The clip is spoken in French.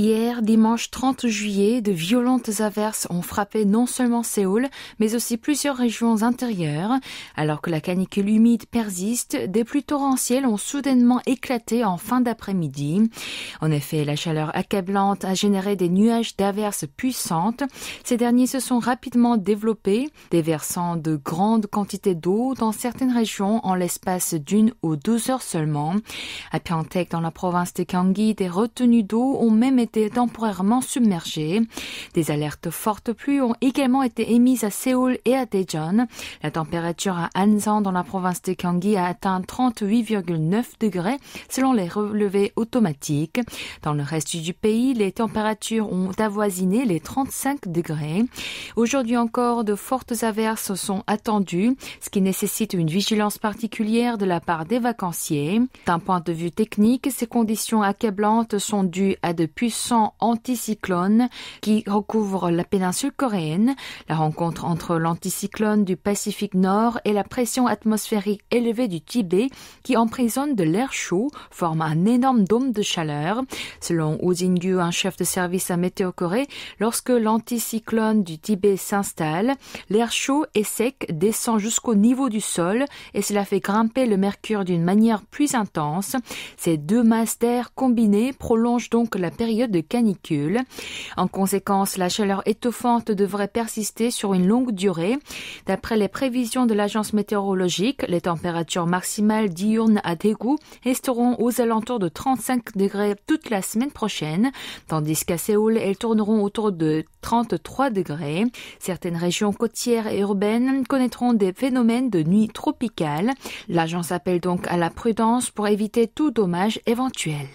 Hier, dimanche 30 juillet, de violentes averses ont frappé non seulement Séoul, mais aussi plusieurs régions intérieures. Alors que la canicule humide persiste, des pluies torrentielles ont soudainement éclaté en fin d'après-midi. En effet, la chaleur accablante a généré des nuages d'averses puissantes. Ces derniers se sont rapidement développés, déversant de grandes quantités d'eau dans certaines régions en l'espace d'une ou deux heures seulement. À dans la province de Kangi, des retenues d'eau ont même été été temporairement submergées. Des alertes fortes pluies ont également été émises à Séoul et à Daejeon. La température à Anzan, dans la province de Gyeonggi a atteint 38,9 degrés selon les relevés automatiques. Dans le reste du pays, les températures ont avoisiné les 35 degrés. Aujourd'hui encore, de fortes averses sont attendues, ce qui nécessite une vigilance particulière de la part des vacanciers. D'un point de vue technique, ces conditions accablantes sont dues à de plus puissant anticyclone qui recouvre la péninsule coréenne. La rencontre entre l'anticyclone du Pacifique Nord et la pression atmosphérique élevée du Tibet qui emprisonne de l'air chaud forme un énorme dôme de chaleur. Selon Woo jin un chef de service à Météo Corée, lorsque l'anticyclone du Tibet s'installe, l'air chaud et sec descend jusqu'au niveau du sol et cela fait grimper le mercure d'une manière plus intense. Ces deux masses d'air combinées prolongent donc la période de canicule. En conséquence, la chaleur étouffante devrait persister sur une longue durée. D'après les prévisions de l'agence météorologique, les températures maximales diurnes à dégoût resteront aux alentours de 35 degrés toute la semaine prochaine, tandis qu'à Séoul, elles tourneront autour de 33 degrés. Certaines régions côtières et urbaines connaîtront des phénomènes de nuit tropicale. L'agence appelle donc à la prudence pour éviter tout dommage éventuel.